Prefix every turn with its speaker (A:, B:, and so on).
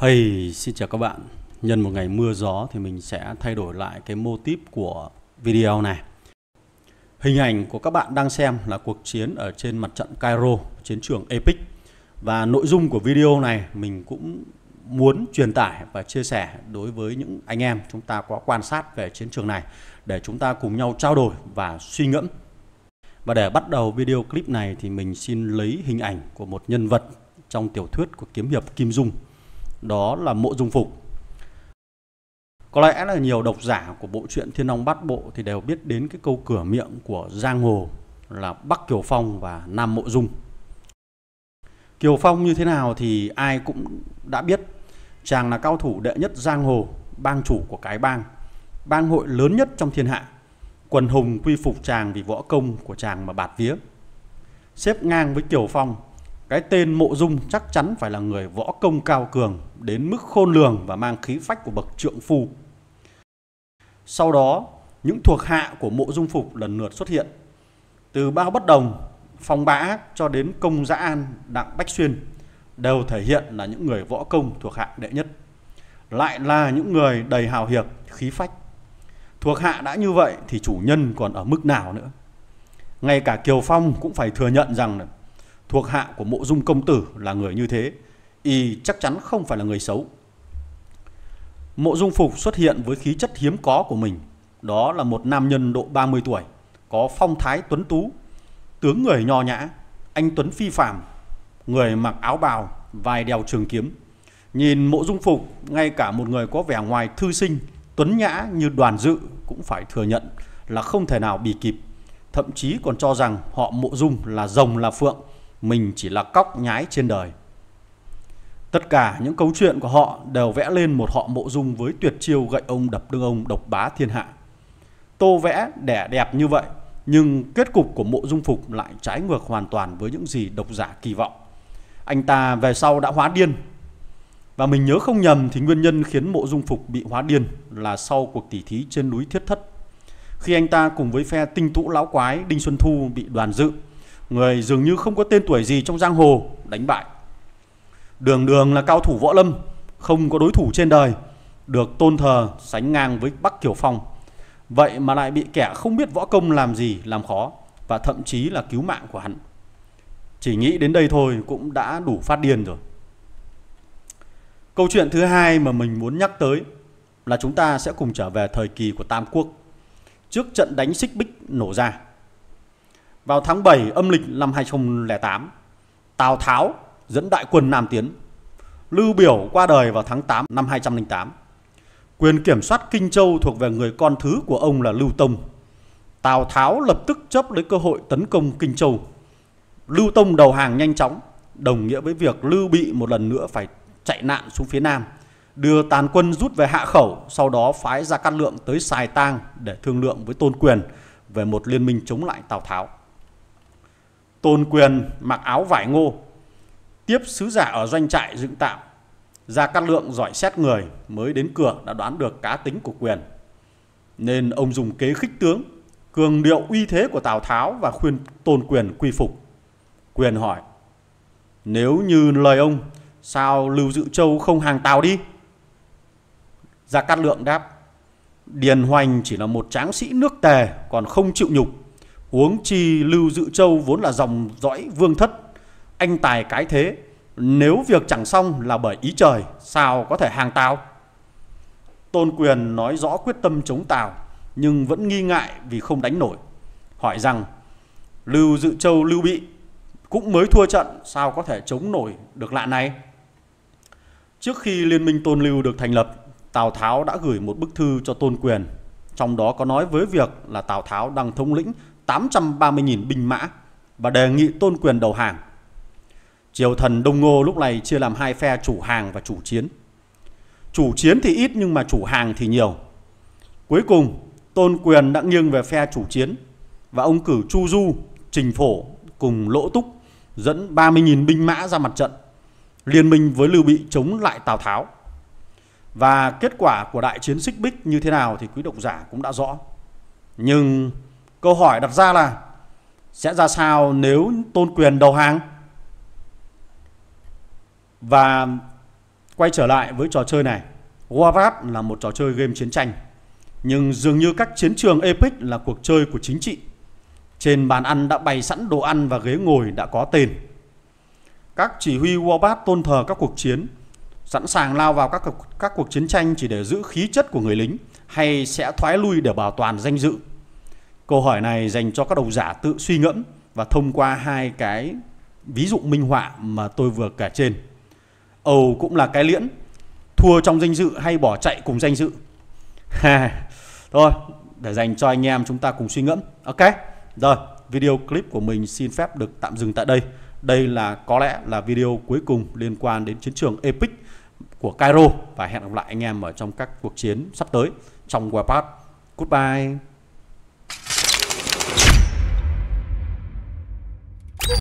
A: Hey, xin chào các bạn. Nhân một ngày mưa gió thì mình sẽ thay đổi lại cái mô típ của video này. Hình ảnh của các bạn đang xem là cuộc chiến ở trên mặt trận Cairo, chiến trường Epic. Và nội dung của video này mình cũng muốn truyền tải và chia sẻ đối với những anh em chúng ta có quan sát về chiến trường này để chúng ta cùng nhau trao đổi và suy ngẫm. Và để bắt đầu video clip này thì mình xin lấy hình ảnh của một nhân vật trong tiểu thuyết của kiếm hiệp Kim Dung đó là Mộ Dung Phục. Có lẽ là nhiều độc giả của bộ truyện Thiên Long Bát Bộ thì đều biết đến cái câu cửa miệng của Giang Hồ là Bắc Kiều Phong và Nam Mộ Dung. Kiều Phong như thế nào thì ai cũng đã biết. Chàng là cao thủ đệ nhất Giang Hồ, bang chủ của cái bang, bang hội lớn nhất trong thiên hạ. Quần hùng quy phục chàng vì võ công của chàng mà bạt vía. Xếp ngang với Kiều Phong cái tên Mộ Dung chắc chắn phải là người võ công cao cường đến mức khôn lường và mang khí phách của bậc trượng phu. Sau đó, những thuộc hạ của Mộ Dung Phục lần lượt xuất hiện. Từ bao bất đồng, phong bã cho đến công giã an, đặng bách xuyên đều thể hiện là những người võ công thuộc hạ đệ nhất. Lại là những người đầy hào hiệp, khí phách. Thuộc hạ đã như vậy thì chủ nhân còn ở mức nào nữa? Ngay cả Kiều Phong cũng phải thừa nhận rằng thuộc hạ của mộ dung công tử là người như thế, y chắc chắn không phải là người xấu. Mộ dung phục xuất hiện với khí chất hiếm có của mình, đó là một nam nhân độ 30 tuổi, có phong thái tuấn tú, tướng người nho nhã, anh tuấn phi phàm, người mặc áo bào, vai đeo trường kiếm. Nhìn mộ dung phục, ngay cả một người có vẻ ngoài thư sinh, tuấn nhã như đoàn dự cũng phải thừa nhận là không thể nào bị kịp. Thậm chí còn cho rằng họ mộ dung là rồng là phượng, mình chỉ là cóc nhái trên đời. Tất cả những câu chuyện của họ đều vẽ lên một họ mộ dung với tuyệt chiêu gậy ông đập đương ông độc bá thiên hạ. Tô vẽ đẻ đẹp như vậy, nhưng kết cục của mộ dung phục lại trái ngược hoàn toàn với những gì độc giả kỳ vọng. Anh ta về sau đã hóa điên. Và mình nhớ không nhầm thì nguyên nhân khiến mộ dung phục bị hóa điên là sau cuộc tỉ thí trên núi Thiết Thất. Khi anh ta cùng với phe tinh tũ lão quái Đinh Xuân Thu bị đoàn dự người dường như không có tên tuổi gì trong giang hồ đánh bại. Đường đường là cao thủ võ lâm, không có đối thủ trên đời, được tôn thờ sánh ngang với Bắc Kiều Phong. Vậy mà lại bị kẻ không biết võ công làm gì làm khó và thậm chí là cứu mạng của hắn. Chỉ nghĩ đến đây thôi cũng đã đủ phát điên rồi. Câu chuyện thứ hai mà mình muốn nhắc tới là chúng ta sẽ cùng trở về thời kỳ của Tam Quốc. Trước trận đánh xích bích nổ ra, vào tháng 7 âm lịch năm 2008, Tào Tháo dẫn đại quân Nam tiến. Lưu Biểu qua đời vào tháng 8 năm 208. Quyền kiểm soát Kinh Châu thuộc về người con thứ của ông là Lưu Tông. Tào Tháo lập tức chấp lấy cơ hội tấn công Kinh Châu. Lưu Tông đầu hàng nhanh chóng, đồng nghĩa với việc Lưu Bị một lần nữa phải chạy nạn xuống phía Nam, đưa tàn quân rút về Hạ Khẩu, sau đó phái ra Cát Lượng tới Sài Tang để thương lượng với Tôn Quyền về một liên minh chống lại Tào Tháo. Tôn quyền mặc áo vải ngô, tiếp sứ giả ở doanh trại dựng tạm. Gia Cát Lượng giỏi xét người mới đến cửa đã đoán được cá tính của quyền. Nên ông dùng kế khích tướng, cường điệu uy thế của Tào Tháo và khuyên tôn quyền quy phục. Quyền hỏi, nếu như lời ông, sao Lưu Dự Châu không hàng Tào đi? Gia Cát Lượng đáp, Điền Hoành chỉ là một tráng sĩ nước tề còn không chịu nhục Uống chi Lưu Dự Châu vốn là dòng dõi vương thất, anh tài cái thế, nếu việc chẳng xong là bởi ý trời, sao có thể hàng Tào? Tôn Quyền nói rõ quyết tâm chống Tào, nhưng vẫn nghi ngại vì không đánh nổi. Hỏi rằng, Lưu Dự Châu Lưu Bị cũng mới thua trận, sao có thể chống nổi được lạ này? Trước khi Liên minh Tôn Lưu được thành lập, Tào Tháo đã gửi một bức thư cho Tôn Quyền, trong đó có nói với việc là Tào Tháo đang thống lĩnh 830.000 binh mã và đề nghị tôn quyền đầu hàng. Triều thần Đông Ngô lúc này chia làm hai phe chủ hàng và chủ chiến. Chủ chiến thì ít nhưng mà chủ hàng thì nhiều. Cuối cùng, Tôn Quyền đã nghiêng về phe chủ chiến và ông cử Chu Du, Trình Phổ cùng Lỗ Túc dẫn 30.000 binh mã ra mặt trận, liên minh với Lưu Bị chống lại Tào Tháo. Và kết quả của đại chiến Xích Bích như thế nào thì quý độc giả cũng đã rõ. Nhưng Câu hỏi đặt ra là sẽ ra sao nếu Tôn Quyền đầu hàng? Và quay trở lại với trò chơi này. Warcraft là một trò chơi game chiến tranh. Nhưng dường như các chiến trường Epic là cuộc chơi của chính trị. Trên bàn ăn đã bày sẵn đồ ăn và ghế ngồi đã có tên. Các chỉ huy Warcraft tôn thờ các cuộc chiến, sẵn sàng lao vào các, các cuộc chiến tranh chỉ để giữ khí chất của người lính hay sẽ thoái lui để bảo toàn danh dự Câu hỏi này dành cho các độc giả tự suy ngẫm và thông qua hai cái ví dụ minh họa mà tôi vừa kể trên. Âu cũng là cái liễn, thua trong danh dự hay bỏ chạy cùng danh dự. Thôi, để dành cho anh em chúng ta cùng suy ngẫm. Ok, rồi video clip của mình xin phép được tạm dừng tại đây. Đây là có lẽ là video cuối cùng liên quan đến chiến trường Epic của Cairo và hẹn gặp lại anh em ở trong các cuộc chiến sắp tới trong Warpath. Goodbye.